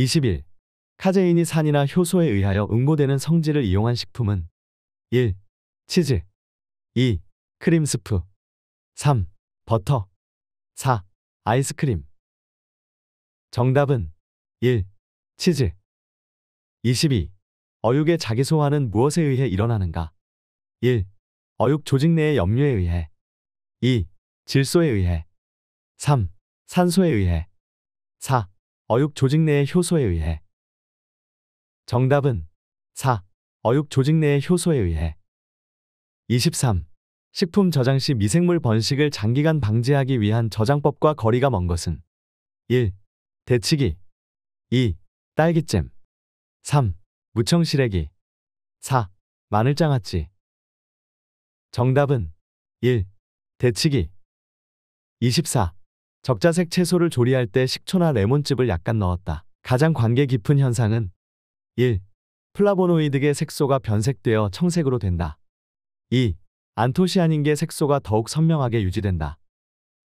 21. 카제인이 산이나 효소에 의하여 응고되는 성질을 이용한 식품은 1. 치즈 2. 크림 스프 3. 버터 4. 아이스크림 정답은 1. 치즈 22. 어육의 자기소화는 무엇에 의해 일어나는가? 1. 어육 조직 내의 염류에 의해 2. 질소에 의해 3. 산소에 의해 4. 어육 조직 내의 효소에 의해 정답은 4. 어육 조직 내의 효소에 의해 23. 식품 저장 시 미생물 번식을 장기간 방지하기 위한 저장법과 거리가 먼 것은 1. 대치기 2. 딸기잼 3. 무청시래기 4. 마늘장아찌 정답은 1. 대치기 24. 적자색 채소를 조리할 때 식초나 레몬즙을 약간 넣었다. 가장 관계 깊은 현상은 1. 플라보노이드계 색소가 변색되어 청색으로 된다. 2. 안토시아닌계 색소가 더욱 선명하게 유지된다.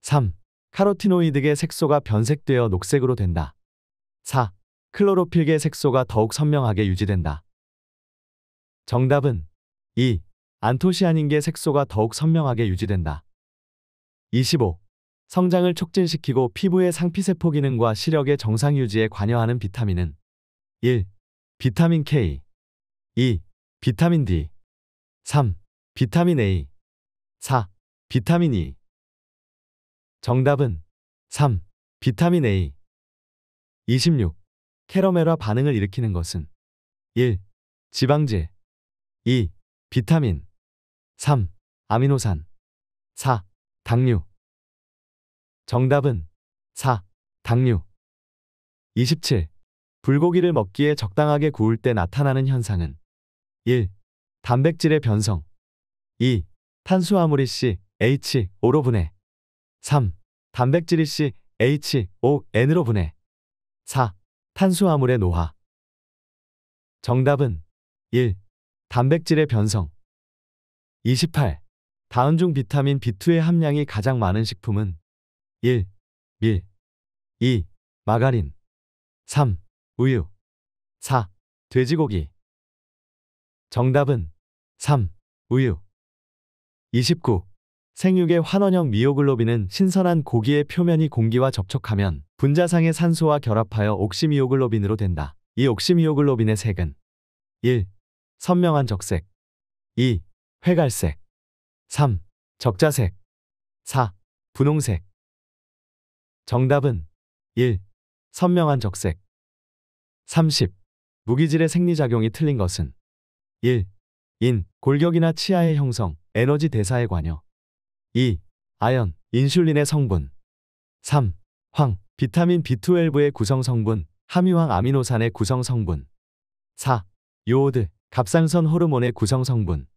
3. 카로티노이드계 색소가 변색되어 녹색으로 된다. 4. 클로로필계 색소가 더욱 선명하게 유지된다. 정답은 2. 안토시아닌계 색소가 더욱 선명하게 유지된다. 25. 성장을 촉진시키고 피부의 상피세포 기능과 시력의 정상 유지에 관여하는 비타민은 1. 비타민 K 2. 비타민 D 3. 비타민 A 4. 비타민 E 정답은 3. 비타민 A 26. 캐러멜화 반응을 일으키는 것은 1. 지방질 2. 비타민 3. 아미노산 4. 당류 정답은 4. 당류 27. 불고기를 먹기에 적당하게 구울 때 나타나는 현상은 1. 단백질의 변성 2. 탄수화물이 c h 5로 분해 3. 단백질이 c h 5 n 으로 분해 4. 탄수화물의 노화 정답은 1. 단백질의 변성 28. 다운 중 비타민 B2의 함량이 가장 많은 식품은 1. 밀 2. 마가린 3. 우유 4. 돼지고기 정답은 3. 우유 29. 생육의 환원형 미오글로빈은 신선한 고기의 표면이 공기와 접촉하면 분자상의 산소와 결합하여 옥시미오글로빈으로 된다. 이 옥시미오글로빈의 색은 1. 선명한 적색 2. 회갈색 3. 적자색 4. 분홍색 정답은 1. 선명한 적색 30. 무기질의 생리작용이 틀린 것은 1. 인, 골격이나 치아의 형성, 에너지 대사에 관여 2. 아연, 인슐린의 성분 3. 황, 비타민 B12의 구성 성분, 함유황 아미노산의 구성 성분 4. 요오드, 갑상선 호르몬의 구성 성분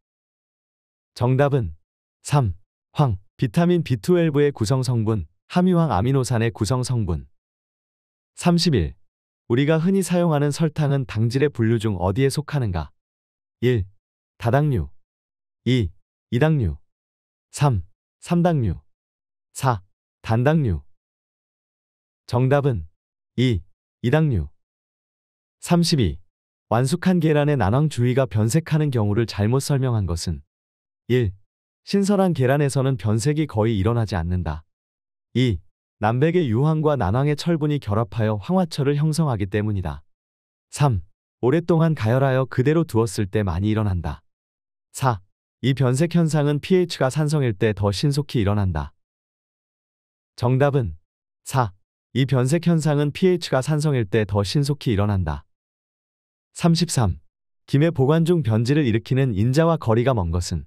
정답은 3. 황, 비타민 B12의 구성 성분, 함유황 아미노산의 구성 성분 31. 우리가 흔히 사용하는 설탕은 당질의 분류 중 어디에 속하는가? 1. 다당류 2. 이당류 3. 삼당류 4. 단당류 정답은 2. 이당류 32. 완숙한 계란의 난황 주위가 변색하는 경우를 잘못 설명한 것은 1. 신선한 계란에서는 변색이 거의 일어나지 않는다. 2. 남백의 유황과 난황의 철분이 결합하여 황화철을 형성하기 때문이다. 3. 오랫동안 가열하여 그대로 두었을 때 많이 일어난다. 4. 이 변색 현상은 pH가 산성일 때 더 신속히 일어난다. 정답은 4. 이 변색 현상은 pH가 산성일 때 더 신속히 일어난다. 33. 김의 보관 중 변질을 일으키는 인자와 거리가 먼 것은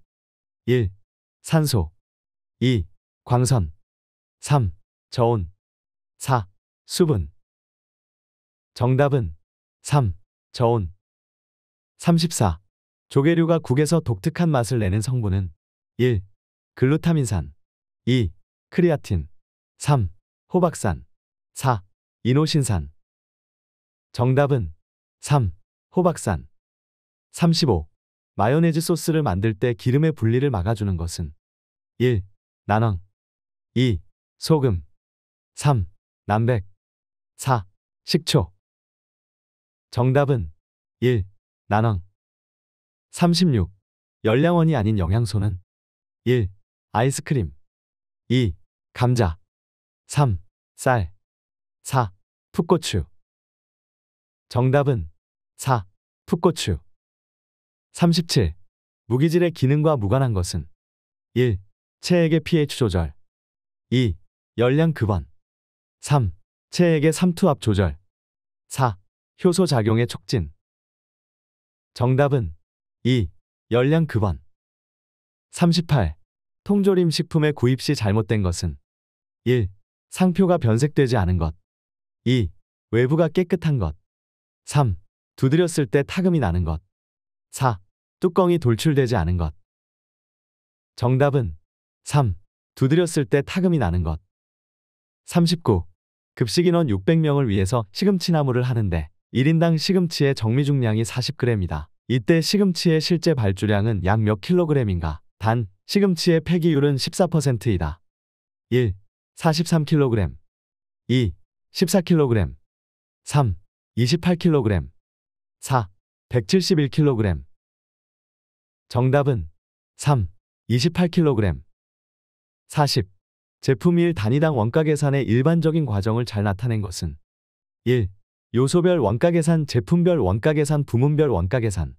1. 산소 2. 광선 3. 저온 4. 수분 정답은 3. 저온 34. 조개류가 국에서 독특한 맛을 내는 성분은 1. 글루타민산 2. 크리아틴 3. 호박산 4. 이노신산 정답은 3. 호박산 35. 마요네즈 소스를 만들 때 기름의 분리를 막아주는 것은 1. 난황 2. 소금 3. 남백 4. 식초 정답은 1. 난황 36. 열량원이 아닌 영양소는 1. 아이스크림 2. 감자 3. 쌀 4. 풋고추 정답은 4. 풋고추 37. 무기질의 기능과 무관한 것은 1. 체액의 pH 조절 2. 열량 급원 3. 체액의 삼투압 조절 4. 효소 작용의 촉진 정답은 2. 열량 급원 38. 통조림 식품의 구입 시 잘못된 것은 1. 상표가 변색되지 않은 것 2. 외부가 깨끗한 것 3. 두드렸을 때 타금이 나는 것 4. 뚜껑이 돌출되지 않은 것 정답은 3. 두드렸을 때 타금이 나는 것 39. 급식 인원 600명을 위해서 시금치 나물을 하는데 1인당 시금치의 정미중량이 40g이다. 이때 시금치의 실제 발주량은 약몇 킬로그램인가? 단, 시금치의 폐기율은 14%이다. 1. 43kg 2. 14kg 3. 28kg 4. 171kg 정답은 3. 28kg 40. 제품일 단위당 원가 계산의 일반적인 과정을 잘 나타낸 것은 1. 요소별 원가 계산, 제품별 원가 계산, 부문별 원가 계산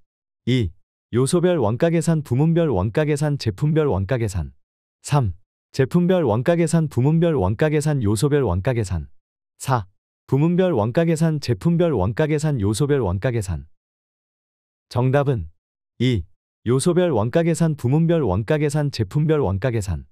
2. 요소별 원가 계산, 부문별 원가 계산, 제품별 원가 계산 3. 제품별 원가 계산, 부문별 원가 계산, 요소별 원가 계산 4. 부문별 원가 계산, 제품별 원가 계산, 요소별 원가 계산 정답은 2. 요소별 원가 계산, 부문별 원가 계산, 제품별 원가 계산